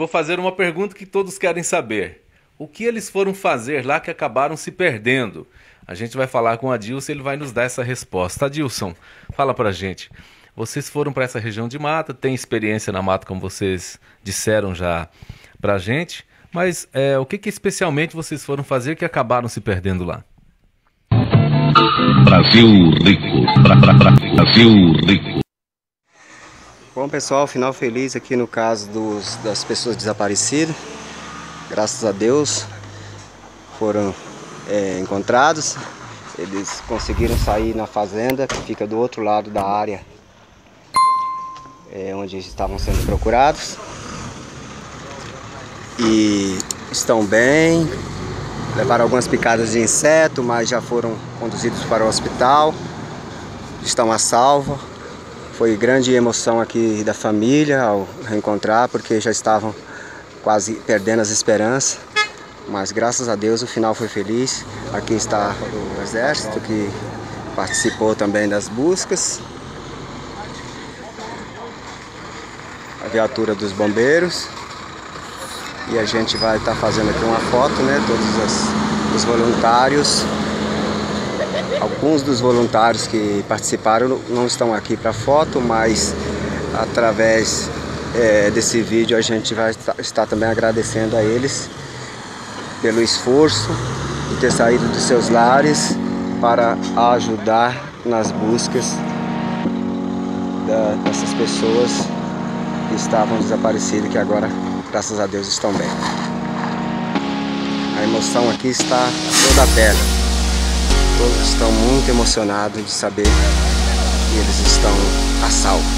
Vou fazer uma pergunta que todos querem saber. O que eles foram fazer lá que acabaram se perdendo? A gente vai falar com o Adilson, ele vai nos dar essa resposta. Adilson, fala pra gente. Vocês foram para essa região de mata, tem experiência na mata, como vocês disseram já pra gente, mas é, o que, que especialmente vocês foram fazer que acabaram se perdendo lá? Brasil rico, Bra -bra -bra Brasil rico. Bom pessoal, final feliz aqui no caso dos, das pessoas desaparecidas. Graças a Deus foram é, encontrados. Eles conseguiram sair na fazenda que fica do outro lado da área é, onde estavam sendo procurados. E estão bem, levaram algumas picadas de inseto, mas já foram conduzidos para o hospital. Estão a salvo foi grande emoção aqui da família ao reencontrar, porque já estavam quase perdendo as esperanças. Mas graças a Deus o final foi feliz. Aqui está o exército que participou também das buscas. A viatura dos bombeiros. E a gente vai estar tá fazendo aqui uma foto, né? Todos os voluntários Alguns dos voluntários que participaram não estão aqui para foto, mas através é, desse vídeo a gente vai estar também agradecendo a eles pelo esforço de ter saído dos seus lares para ajudar nas buscas da, dessas pessoas que estavam desaparecidas e que agora, graças a Deus, estão bem. A emoção aqui está toda a todos estão muito emocionados de saber que eles estão a salvo.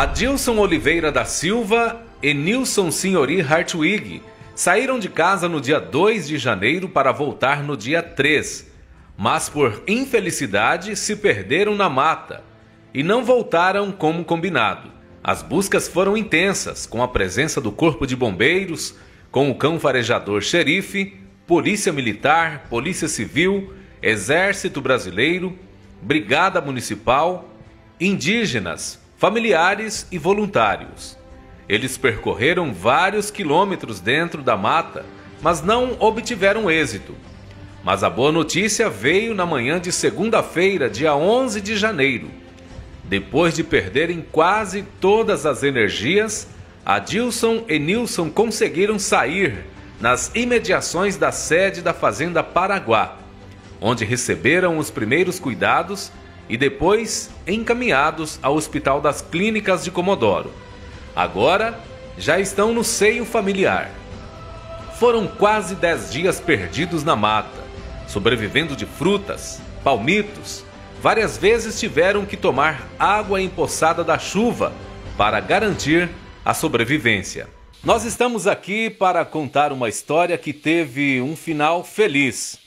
Adilson Oliveira da Silva e Nilson Senhori Hartwig saíram de casa no dia 2 de janeiro para voltar no dia 3, mas por infelicidade se perderam na mata e não voltaram como combinado. As buscas foram intensas, com a presença do Corpo de Bombeiros, com o cão farejador xerife, Polícia Militar, Polícia Civil, Exército Brasileiro, Brigada Municipal, indígenas, familiares e voluntários. Eles percorreram vários quilômetros dentro da mata, mas não obtiveram êxito. Mas a boa notícia veio na manhã de segunda-feira, dia 11 de janeiro. Depois de perderem quase todas as energias, Adilson e Nilson conseguiram sair nas imediações da sede da Fazenda Paraguá, onde receberam os primeiros cuidados e depois encaminhados ao Hospital das Clínicas de Comodoro. Agora já estão no seio familiar. Foram quase 10 dias perdidos na mata, sobrevivendo de frutas, palmitos. Várias vezes tiveram que tomar água empoçada da chuva para garantir a sobrevivência. Nós estamos aqui para contar uma história que teve um final feliz.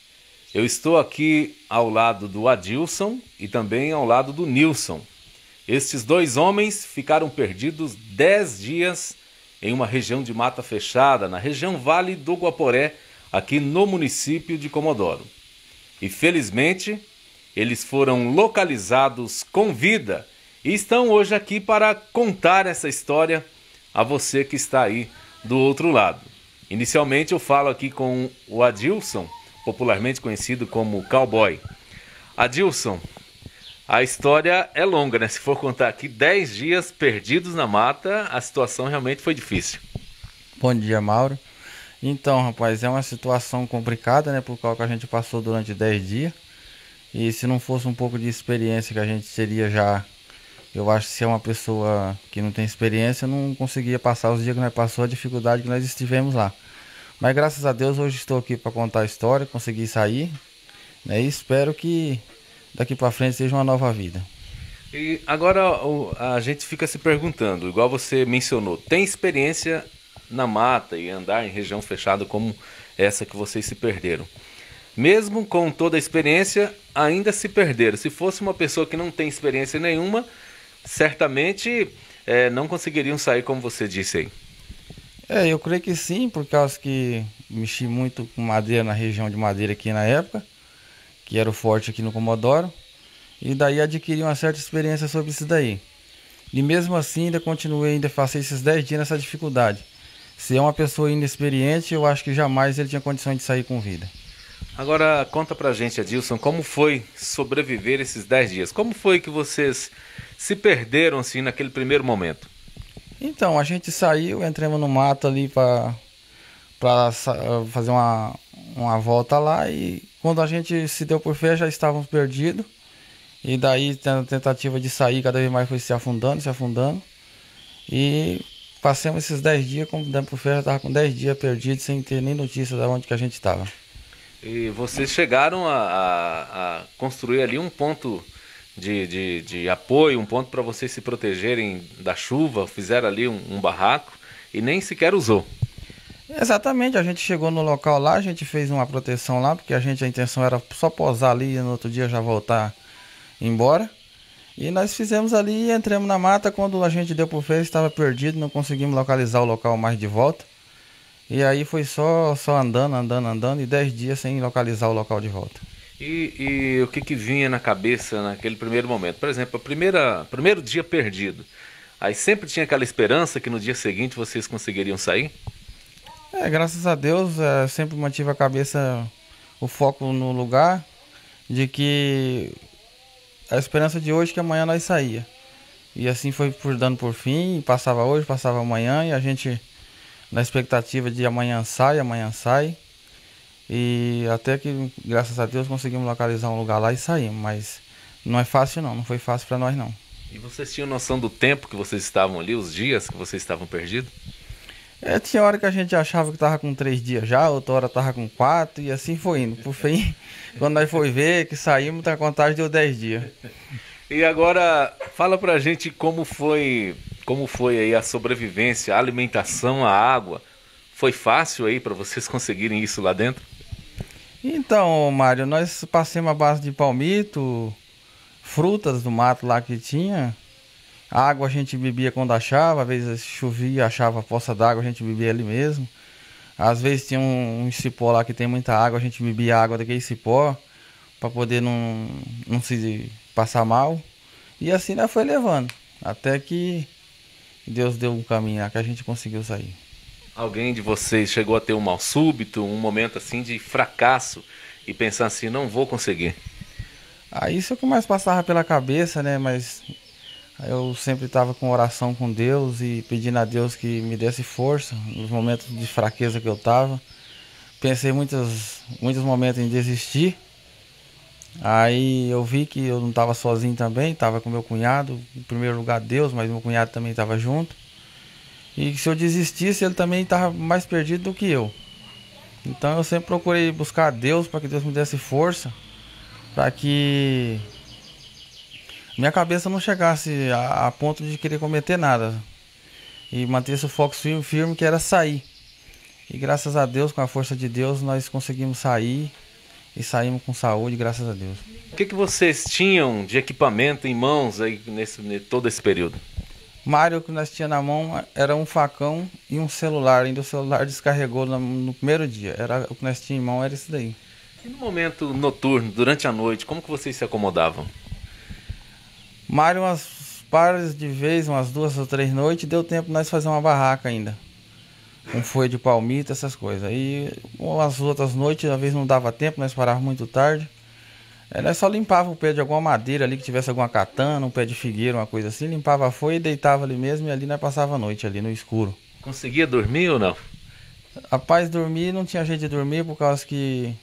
Eu estou aqui ao lado do Adilson e também ao lado do Nilson. Estes dois homens ficaram perdidos 10 dias em uma região de mata fechada, na região Vale do Guaporé, aqui no município de Comodoro. E felizmente, eles foram localizados com vida e estão hoje aqui para contar essa história a você que está aí do outro lado. Inicialmente eu falo aqui com o Adilson popularmente conhecido como cowboy. Adilson, a história é longa, né? Se for contar aqui 10 dias perdidos na mata, a situação realmente foi difícil. Bom dia, Mauro. Então, rapaz, é uma situação complicada, né? Por causa que a gente passou durante 10 dias. E se não fosse um pouco de experiência que a gente seria já. Eu acho que se é uma pessoa que não tem experiência, não conseguia passar os dias que nós passou, a dificuldade que nós estivemos lá. Mas graças a Deus hoje estou aqui para contar a história, consegui sair. Né? E espero que daqui para frente seja uma nova vida. E agora a gente fica se perguntando, igual você mencionou, tem experiência na mata e andar em região fechada como essa que vocês se perderam. Mesmo com toda a experiência, ainda se perderam. Se fosse uma pessoa que não tem experiência nenhuma, certamente é, não conseguiriam sair como você disse aí. É, eu creio que sim, por causa que mexi muito com madeira na região de madeira aqui na época, que era o forte aqui no Comodoro, e daí adquiri uma certa experiência sobre isso daí. E mesmo assim ainda continuei, ainda passei esses 10 dias nessa dificuldade. Se é uma pessoa inexperiente, eu acho que jamais ele tinha condições de sair com vida. Agora conta pra gente, Adilson, como foi sobreviver esses 10 dias? Como foi que vocês se perderam assim naquele primeiro momento? Então, a gente saiu, entramos no mato ali para fazer uma, uma volta lá e quando a gente se deu por fé já estávamos perdidos. E daí a tentativa de sair cada vez mais foi se afundando, se afundando. E passamos esses 10 dias, como demos por fé, já estava com 10 dias perdido sem ter nem notícia de onde que a gente estava. E vocês chegaram a, a, a construir ali um ponto de, de, de apoio, um ponto para vocês se protegerem da chuva, fizeram ali um, um barraco e nem sequer usou. Exatamente, a gente chegou no local lá, a gente fez uma proteção lá, porque a gente a intenção era só posar ali e no outro dia já voltar embora. E nós fizemos ali, entramos na mata, quando a gente deu por fez, estava perdido, não conseguimos localizar o local mais de volta. E aí foi só só andando, andando, andando e 10 dias sem localizar o local de volta. E, e, o que, que vinha na cabeça naquele primeiro momento? Por exemplo, o primeiro dia perdido. Aí sempre tinha aquela esperança que no dia seguinte vocês conseguiriam sair? É, graças a Deus, é, sempre mantive a cabeça, o foco no lugar, de que a esperança de hoje que amanhã nós saía. E assim foi por dando por fim, passava hoje, passava amanhã, e a gente na expectativa de amanhã sai, amanhã sai. E até que, graças a Deus, conseguimos localizar um lugar lá e saímos. Mas não é fácil, não. Não foi fácil para nós, não. E vocês tinham noção do tempo que vocês estavam ali, os dias que vocês estavam perdidos? É, tinha hora que a gente achava que tava com três dias já, outra hora tava com quatro, e assim foi indo. Por fim, quando nós foi ver que saímos, a contagem deu dez dias. E agora, fala para a gente como foi, como foi aí a sobrevivência, a alimentação, a água. Foi fácil aí para vocês conseguirem isso lá dentro? Então, Mário, nós passamos a base de palmito, frutas do mato lá que tinha. água a gente bebia quando achava, às vezes chovia, achava a poça d'água, a gente bebia ali mesmo. Às vezes tinha um, um cipó lá que tem muita água, a gente bebia a água daquele cipó para poder não, não se passar mal. E assim nós foi levando, até que Deus deu um caminho que a gente conseguiu sair. Alguém de vocês chegou a ter um mal súbito, um momento assim de fracasso e pensar assim, não vou conseguir? Ah, isso é o que mais passava pela cabeça, né? Mas eu sempre estava com oração com Deus e pedindo a Deus que me desse força nos momentos de fraqueza que eu estava. Pensei muitos, muitos momentos em desistir. Aí eu vi que eu não estava sozinho também, estava com meu cunhado, em primeiro lugar Deus, mas meu cunhado também estava junto. E se eu desistisse, ele também estava mais perdido do que eu. Então eu sempre procurei buscar a Deus para que Deus me desse força, para que minha cabeça não chegasse a, a, ponto de querer cometer nada. E mantesse o foco firme, firme, que era sair. E graças a Deus, com a força de Deus, nós conseguimos sair e saímos com saúde, graças a Deus. O que, que vocês tinham de equipamento em mãos aí nesse, todo esse período? Mário, que nós tinha na mão era um facão e um celular. Ainda o celular descarregou no, no primeiro dia. Era o que nós tinha em mão era isso daí. E no momento noturno, durante a noite, como que vocês se acomodavam? Mário, umas pares de vezes, umas duas ou três noites, deu tempo de nós fazer uma barraca ainda. Um foi de palmita, essas coisas. E umas outras noites, às vezes não dava tempo, nós parávamos muito tarde. Ela só limpava o pé de alguma madeira ali que tivesse alguma katana, um pé de figueira, uma coisa assim, limpava a folha e deitava ali mesmo e ali nós passava a noite ali no escuro. Conseguia dormir ou não? Rapaz, dormir não tinha jeito de dormir por causa que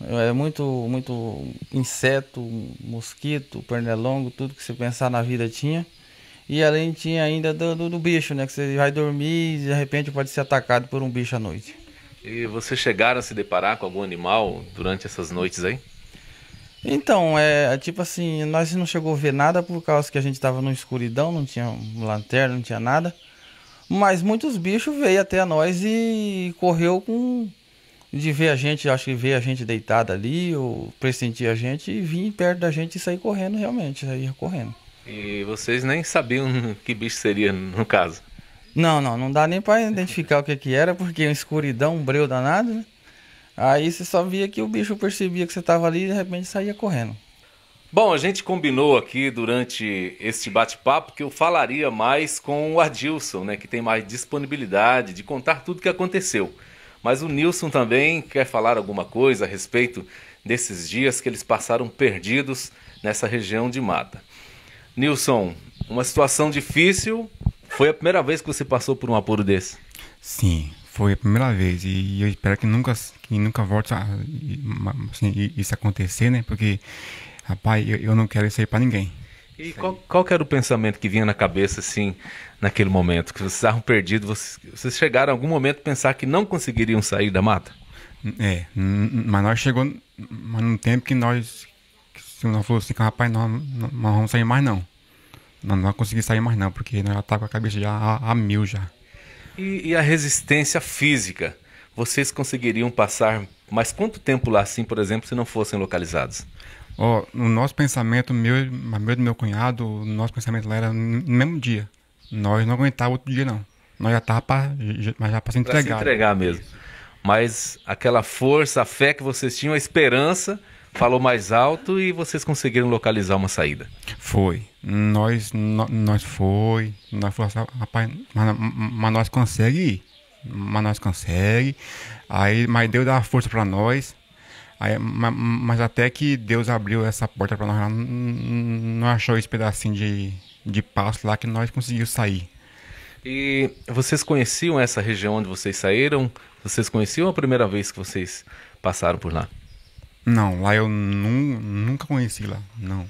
é muito, muito inseto, mosquito, pernilongo, tudo que você pensar na vida tinha. E além tinha ainda do, do, do, bicho, né? Que você vai dormir e de repente pode ser atacado por um bicho à noite. E vocês chegaram a se deparar com algum animal durante essas noites aí? Então, é tipo assim, nós não chegou a ver nada por causa que a gente tava no escuridão, não tinha lanterna, não tinha nada. Mas muitos bichos veio até nós e correu com. De ver a gente, acho que ver a gente deitada ali, ou pressentir a gente e vir perto da gente e sair correndo realmente, sair correndo. E vocês nem sabiam que bicho seria, no caso? Não, não, não dá nem para identificar o que que era, porque é uma escuridão, um breu danado, né? Aí você só via que o bicho percebia que você estava ali e de repente saía correndo. Bom, a gente combinou aqui durante este bate-papo que eu falaria mais com o Adilson, né, que tem mais disponibilidade de contar tudo o que aconteceu. Mas o Nilson também quer falar alguma coisa a respeito desses dias que eles passaram perdidos nessa região de mata. Nilson, uma situação difícil. Foi a primeira vez que você passou por um apuro desse? Sim, foi a primeira vez e eu espero que nunca, que nunca volte a, assim, isso acontecer, né? Porque, rapaz, eu, eu não quero isso aí para ninguém. E qual, qual era o pensamento que vinha na cabeça, assim, naquele momento? Que vocês estavam perdidos, vocês, vocês chegaram em algum momento a pensar que não conseguiriam sair da mata? É, mas nós chegou mas num tempo que nós, que nós falou assim, rapaz, nós não, vamos sair mais não. Nós não vamos conseguir sair mais não, porque nós já tá com a cabeça já a, a mil já. E, e a resistência física? Vocês conseguiriam passar mais quanto tempo lá assim, por exemplo, se não fossem localizados? Oh, no nosso pensamento, meu, meu do meu cunhado, o nosso pensamento lá era no mesmo dia. Nós não aguentávamos outro dia, não. Nós já estávamos para já se entregar. se entregar mesmo. Mas aquela força, a fé que vocês tinham, a esperança, falou mais alto e vocês conseguiram localizar uma saída. Foi nós, nós, nós foi, nós falamos, rapaz, mas, mas nós consegue ir, mas nós consegue, aí, mas Deus dá força para nós, aí, mas, mas, até que Deus abriu essa porta para nós, não achou esse pedacinho de, de passo lá que nós conseguimos sair. E vocês conheciam essa região onde vocês saíram? Vocês conheciam a primeira vez que vocês passaram por lá? Não, lá eu nunca conheci lá, não.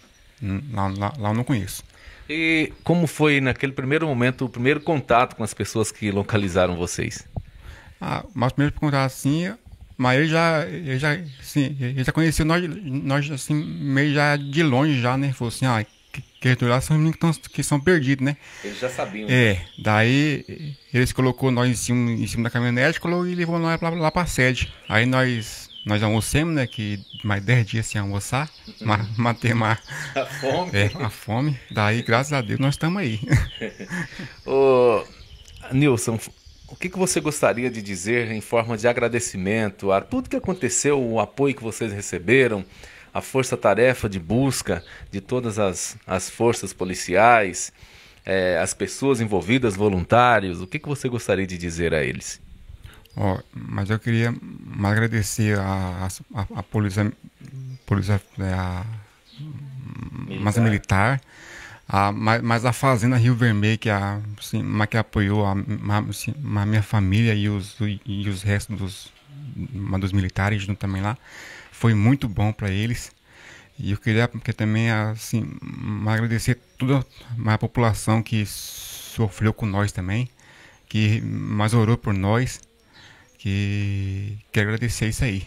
Lá, lá, lá eu não conheço. E como foi naquele primeiro momento, o primeiro contato com as pessoas que localizaram vocês? Ah, mas primeiro contato assim, mas ele já, ele já, assim, ele já conheceu nós, nós assim, meio já de longe já, né? Falou assim, ah, que, que lá são meninos que, tão, que são perdidos, né? Eles já sabiam. Né? É, daí eles colocou nós em cima, em cima da caminhonete colocou, e levou nós lá, lá pra sede. Aí nós nós almoçamos, né? Que mais 10 dias sem almoçar. Mas matemos a, a fome. É, a fome. Daí, graças a Deus, nós estamos aí. Ô, Nilson, o que, que você gostaria de dizer em forma de agradecimento a tudo que aconteceu, o apoio que vocês receberam, a força-tarefa de busca de todas as, as forças policiais, é, as pessoas envolvidas, voluntários? O que, que você gostaria de dizer a eles? Oh, mas eu queria agradecer a, a, a polícia, polícia é, a, militar. militar a, mas, mas, a Fazenda Rio Vermelho, que, é a, assim, que apoiou a, assim, a, minha família e os, e os restos dos, dos militares junto também lá, foi muito bom para eles. E eu queria porque também assim, agradecer toda a população que sofreu com nós também, que mais orou por nós que quero agradecer isso aí.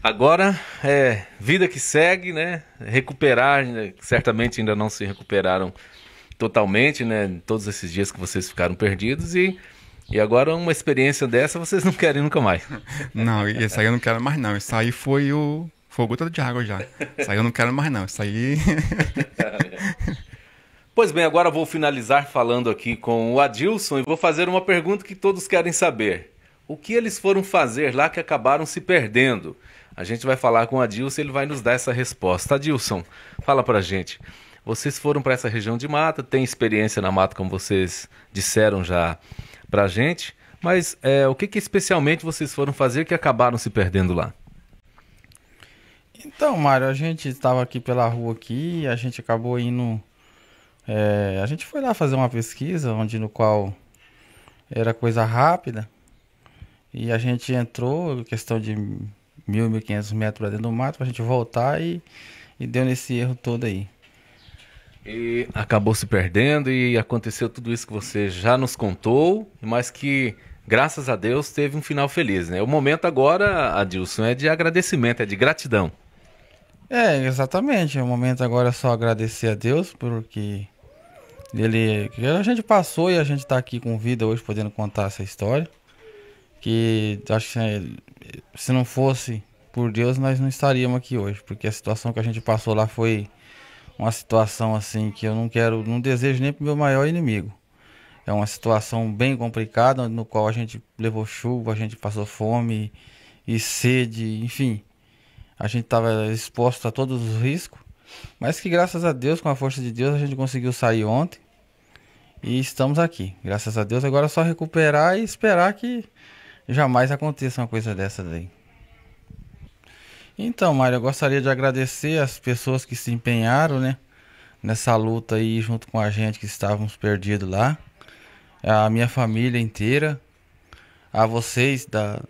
Agora é vida que segue, né? Recuperar, né? certamente ainda não se recuperaram totalmente, né? Todos esses dias que vocês ficaram perdidos e e agora uma experiência dessa vocês não querem nunca mais. Não, isso aí eu não quero mais não. Isso aí foi o fogo gota de água já. Isso aí eu não quero mais não. Isso aí Pois bem, agora vou finalizar falando aqui com o Adilson e vou fazer uma pergunta que todos querem saber o que eles foram fazer lá que acabaram se perdendo. A gente vai falar com o Adilson, ele vai nos dar essa resposta. Adilson, fala pra gente. Vocês foram para essa região de mata, tem experiência na mata, como vocês disseram já pra gente, mas é, o que, que especialmente vocês foram fazer que acabaram se perdendo lá? Então, Mário, a gente estava aqui pela rua aqui, a gente acabou indo. É, a gente foi lá fazer uma pesquisa, onde no qual era coisa rápida. E a gente entrou, questão de mil, mil quinhentos metros dentro do mato, pra gente voltar e, e deu nesse erro todo aí. E acabou se perdendo e aconteceu tudo isso que você já nos contou, mas que graças a Deus teve um final feliz, né? O momento agora, Adilson, é de agradecimento, é de gratidão. É, exatamente. O momento agora é só agradecer a Deus porque ele a gente passou e a gente está aqui com vida hoje podendo contar essa história que acho que se não fosse por Deus, nós não estaríamos aqui hoje, porque a situação que a gente passou lá foi uma situação assim que eu não quero, não desejo nem para o meu maior inimigo. É uma situação bem complicada, no qual a gente levou chuva, a gente passou fome e sede, enfim. A gente estava exposto a todos os riscos, mas que graças a Deus, com a força de Deus, a gente conseguiu sair ontem e estamos aqui. Graças a Deus, agora é só recuperar e esperar que jamais aconteça uma coisa dessa daí. Então, Mário, eu gostaria de agradecer as pessoas que se empenharam, né? Nessa luta aí junto com a gente que estávamos perdidos lá. A minha família inteira. A vocês da,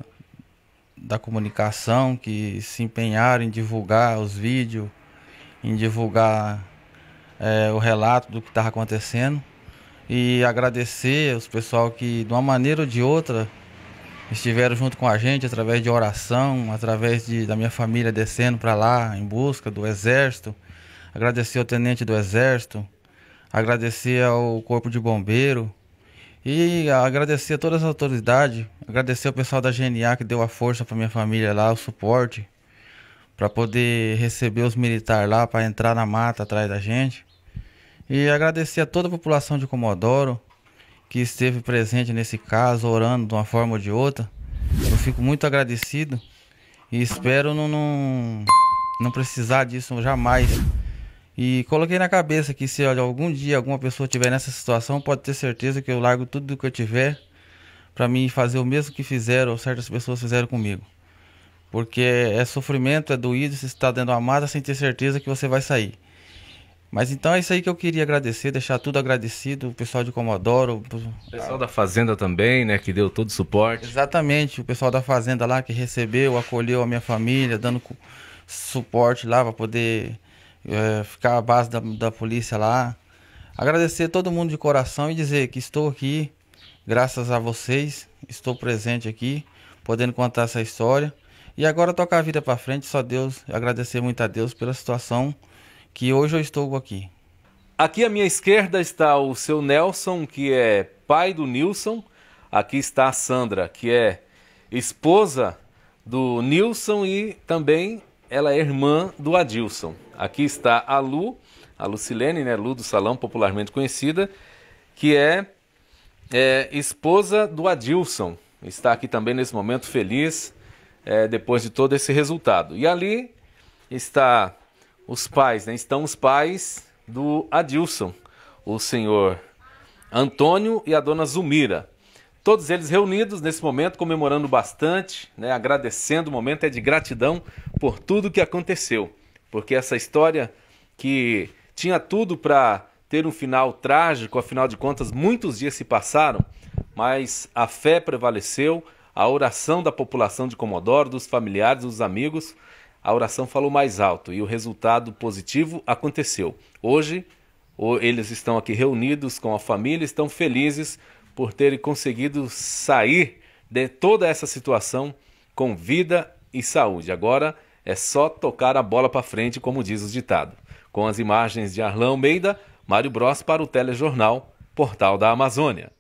da comunicação que se empenharam em divulgar os vídeos, em divulgar é, o relato do que estava acontecendo. E agradecer os pessoal que, de uma maneira ou de outra, estiveram junto com a gente através de oração, através de, da minha família descendo para lá em busca do Exército. Agradecer ao Tenente do Exército, agradecer ao Corpo de Bombeiro e agradecer a todas as autoridades, agradecer ao pessoal da GNA que deu a força para minha família lá, o suporte, para poder receber os militares lá, para entrar na mata atrás da gente. E agradecer a toda a população de Comodoro, que esteve presente nesse caso, orando de uma forma ou de outra. Eu fico muito agradecido e espero não, não, não precisar disso jamais. E coloquei na cabeça que se olha, algum dia alguma pessoa tiver nessa situação, pode ter certeza que eu largo tudo que eu tiver para mim fazer o mesmo que fizeram ou certas pessoas fizeram comigo. Porque é sofrimento, é doído se está dentro da mata sem ter certeza que você vai sair. Mas então é isso aí que eu queria agradecer, deixar tudo agradecido, o pessoal de Comodoro. O pessoal da Fazenda também, né, que deu todo o suporte. Exatamente, o pessoal da Fazenda lá que recebeu, acolheu a minha família, dando suporte lá para poder é, ficar à base da, da polícia lá. Agradecer todo mundo de coração e dizer que estou aqui, graças a vocês, estou presente aqui, podendo contar essa história. E agora tocar a vida para frente, só Deus, agradecer muito a Deus pela situação que hoje eu estou aqui. Aqui à minha esquerda está o seu Nelson, que é pai do Nilson. Aqui está a Sandra, que é esposa do Nilson e também ela é irmã do Adilson. Aqui está a Lu, a Lucilene, né? Lu do Salão, popularmente conhecida, que é, é esposa do Adilson. Está aqui também nesse momento feliz, é, depois de todo esse resultado. E ali está os pais, né? Estão os pais do Adilson, o senhor Antônio e a dona Zumira. Todos eles reunidos nesse momento, comemorando bastante, né? agradecendo. O momento é de gratidão por tudo que aconteceu, porque essa história que tinha tudo para ter um final trágico, afinal de contas, muitos dias se passaram, mas a fé prevaleceu, a oração da população de Comodoro, dos familiares, dos amigos, a oração falou mais alto e o resultado positivo aconteceu. Hoje, eles estão aqui reunidos com a família, estão felizes por terem conseguido sair de toda essa situação com vida e saúde. Agora é só tocar a bola para frente, como diz o ditado. Com as imagens de Arlão Meida, Mário Bros para o Telejornal, Portal da Amazônia.